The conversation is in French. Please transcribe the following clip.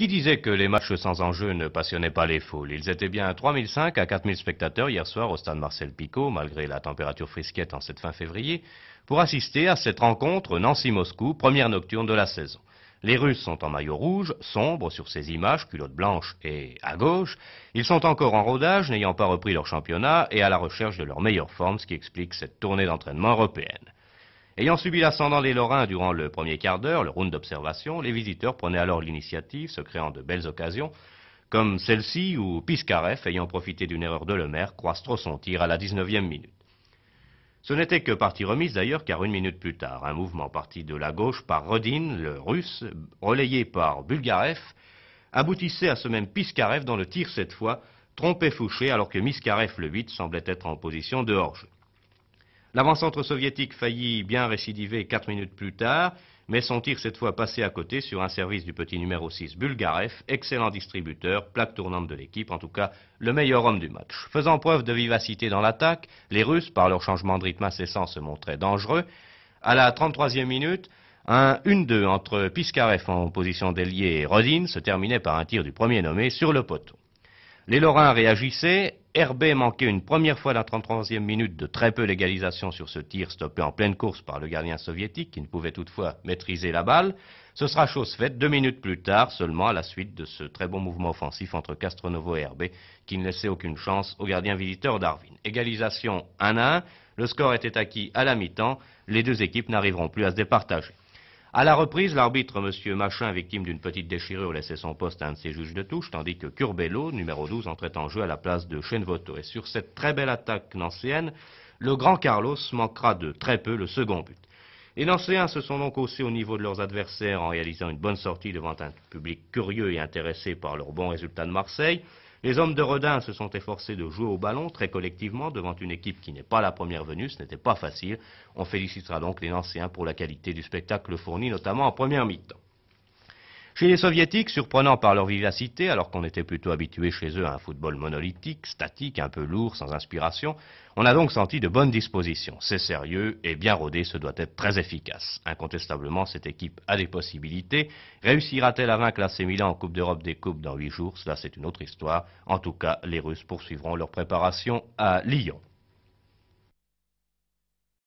Qui disait que les matchs sans enjeu ne passionnaient pas les foules Ils étaient bien à 3005 à 4000 spectateurs hier soir au stade Marcel Picot, malgré la température frisquette en cette fin février, pour assister à cette rencontre Nancy-Moscou, première nocturne de la saison. Les Russes sont en maillot rouge, sombres sur ces images, culottes blanches et à gauche. Ils sont encore en rodage, n'ayant pas repris leur championnat et à la recherche de leur meilleure forme, ce qui explique cette tournée d'entraînement européenne. Ayant subi l'ascendant des Lorrains durant le premier quart d'heure, le round d'observation, les visiteurs prenaient alors l'initiative, se créant de belles occasions, comme celle-ci où Piskarev, ayant profité d'une erreur de Lemaire, croise trop son tir à la 19e minute. Ce n'était que partie remise d'ailleurs, car une minute plus tard, un mouvement parti de la gauche par Rodin, le russe, relayé par Bulgarev, aboutissait à ce même Piskarev dont le tir cette fois, trompait Fouché alors que Miskarev le 8 semblait être en position de hors-jeu. L'avant-centre soviétique faillit bien récidiver quatre minutes plus tard, mais son tir cette fois passé à côté sur un service du petit numéro 6 Bulgarev, excellent distributeur, plaque tournante de l'équipe, en tout cas le meilleur homme du match. Faisant preuve de vivacité dans l'attaque, les Russes, par leur changement de rythme incessant, se montraient dangereux. À la 33e minute, un 1-2 entre Piskarev en position d'ailier et Rodin se terminait par un tir du premier nommé sur le poteau. Les Lorrains réagissaient Herbé manquait une première fois la 33e minute de très peu d'égalisation sur ce tir stoppé en pleine course par le gardien soviétique qui ne pouvait toutefois maîtriser la balle. Ce sera chose faite deux minutes plus tard seulement à la suite de ce très bon mouvement offensif entre Castronovo et Herbé qui ne laissait aucune chance au gardien visiteur Darwin. Égalisation 1 à 1, le score était acquis à la mi-temps, les deux équipes n'arriveront plus à se départager. À la reprise, l'arbitre M. Machin, victime d'une petite déchirure, laissait son poste à un de ses juges de touche, tandis que Curbelo, numéro 12, entrait en jeu à la place de Chenvoto. Et sur cette très belle attaque nancéenne, le grand Carlos manquera de très peu le second but. Les Nancéens se sont donc haussés au niveau de leurs adversaires en réalisant une bonne sortie devant un public curieux et intéressé par leurs bons résultats de Marseille. Les hommes de Redin se sont efforcés de jouer au ballon très collectivement devant une équipe qui n'est pas la première venue, ce n'était pas facile. On félicitera donc les Nancéens pour la qualité du spectacle fourni, notamment en première mi-temps. Chez les soviétiques, surprenant par leur vivacité, alors qu'on était plutôt habitué chez eux à un football monolithique, statique, un peu lourd, sans inspiration, on a donc senti de bonnes dispositions. C'est sérieux et bien rodé, ce doit être très efficace. Incontestablement, cette équipe a des possibilités. Réussira-t-elle à vaincre la Milan en Coupe d'Europe des Coupes dans huit jours Cela, c'est une autre histoire. En tout cas, les Russes poursuivront leur préparation à Lyon.